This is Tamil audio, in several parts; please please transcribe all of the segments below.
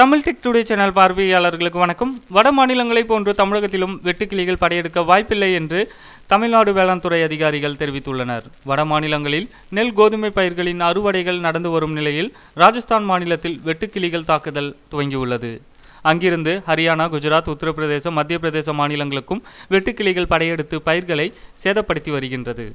தமிழ் டெக் டுடே சேனல் பார்வையாளர்களுக்கு வணக்கம் வட மாநிலங்களைப் போன்று தமிழகத்திலும் வெட்டுக்கிளிகள் படையெடுக்க வாய்ப்பில்லை என்று தமிழ்நாடு வேளாண் துறை அதிகாரிகள் தெரிவித்துள்ளனர் வட மாநிலங்களில் நெல் கோதுமை பயிர்களின் அறுவடைகள் நடந்து வரும் நிலையில் ராஜஸ்தான் மாநிலத்தில் வெட்டுக்கிளிகள் தாக்குதல் துவங்கியுள்ளது அங்கிருந்து ஹரியானா குஜராத் உத்தரப்பிரதேசம் மத்திய பிரதேச மாநிலங்களுக்கும் வெட்டுக்கிளிகள் படையெடுத்து பயிர்களை சேதப்படுத்தி வருகின்றது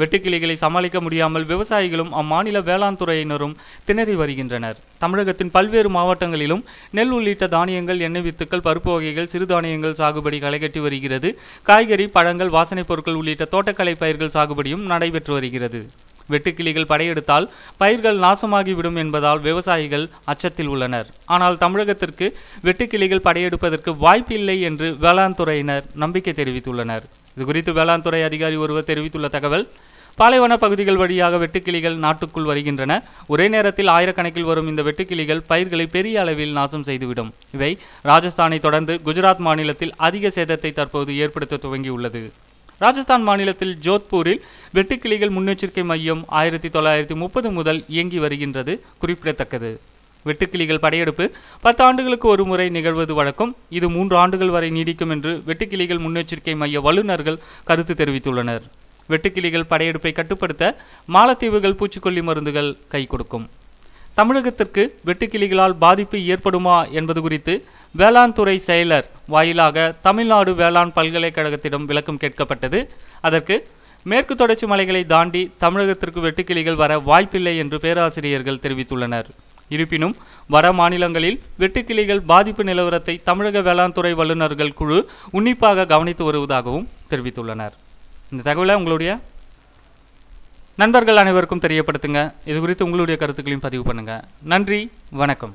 வெட்டுக்கிளிகளை சமாளிக்க முடியாமல் விவசாயிகளும் அம்மாநில வேளாண் துறையினரும் திணறி வருகின்றனர் தமிழகத்தின் பல்வேறு மாவட்டங்களிலும் நெல் உள்ளிட்ட தானியங்கள் எண்ணெய் வித்துக்கள் பருப்பு வகைகள் சிறுதானியங்கள் சாகுபடி களைகட்டி வருகிறது காய்கறி பழங்கள் வாசனைப் பொருட்கள் உள்ளிட்ட தோட்டக்கலை பயிர்கள் சாகுபடியும் நடைபெற்று வருகிறது வெட்டுக்கிளிகள் படையெடுத்தால் பயிர்கள் நாசமாகிவிடும் என்பதால் விவசாயிகள் அச்சத்தில் உள்ளனர் ஆனால் தமிழகத்திற்கு வெட்டுக்கிளிகள் படையெடுப்பதற்கு வாய்ப்பில்லை என்று வேளாண் துறையினர் நம்பிக்கை தெரிவித்துள்ளனர் இது குறித்து வேளாண் துறை அதிகாரி ஒருவர் தெரிவித்துள்ள தகவல் பாலைவன பகுதிகள் வழியாக வெட்டுக்கிளிகள் நாட்டுக்குள் வருகின்றன ஒரே நேரத்தில் ஆயிரக்கணக்கில் வரும் இந்த வெட்டுக்கிளிகள் பயிர்களை பெரிய அளவில் நாசம் செய்துவிடும் இவை ராஜஸ்தானை தொடர்ந்து குஜராத் மாநிலத்தில் அதிக சேதத்தை தற்போது ஏற்படுத்த துவங்கியுள்ளது ராஜஸ்தான் மாநிலத்தில் ஜோத்பூரில் வெட்டுக்கிளிகள் முன்னெச்சரிக்கை மையம் ஆயிரத்தி தொள்ளாயிரத்தி முப்பது முதல் இயங்கி வருகின்றது குறிப்பிடத்தக்கது வெட்டுக்கிளிகள் படையெடுப்பு பத்து ஆண்டுகளுக்கு ஒரு முறை நிகழ்வது வழக்கம் இது மூன்று ஆண்டுகள் வரை நீடிக்கும் என்று வெட்டுக்கிளிகள் முன்னெச்சரிக்கை மைய வல்லுநர்கள் கருத்து தெரிவித்துள்ளனர் வெட்டுக்கிளிகள் படையெடுப்பை கட்டுப்படுத்த மாலத்தீவுகள் பூச்சிக்கொல்லி மருந்துகள் கை கொடுக்கும் தமிழகத்திற்கு வெட்டுக்கிளிகளால் பாதிப்பு ஏற்படுமா என்பது குறித்து வேளாண் துறை செயலர் வாயிலாக தமிழ்நாடு வேளாண் பல்கலைக்கழகத்திடம் விளக்கம் கேட்கப்பட்டது அதற்கு மேற்கு தொடர்ச்சி மலைகளை தாண்டி தமிழகத்திற்கு வெட்டுக்கிளிகள் வர வாய்ப்பில்லை என்று பேராசிரியர்கள் தெரிவித்துள்ளனர் இருப்பினும் வட மாநிலங்களில் வெட்டுக்கிளிகள் பாதிப்பு நிலவரத்தை தமிழக வேளாண் துறை வல்லுநர்கள் குழு உன்னிப்பாக கவனித்து வருவதாகவும் தெரிவித்துள்ளனர் இந்த தகவலை உங்களுடைய நண்பர்கள் அனைவருக்கும் தெரியப்படுத்துங்க இது குறித்து உங்களுடைய கருத்துக்களையும் பதிவு பண்ணுங்கள் நன்றி வணக்கம்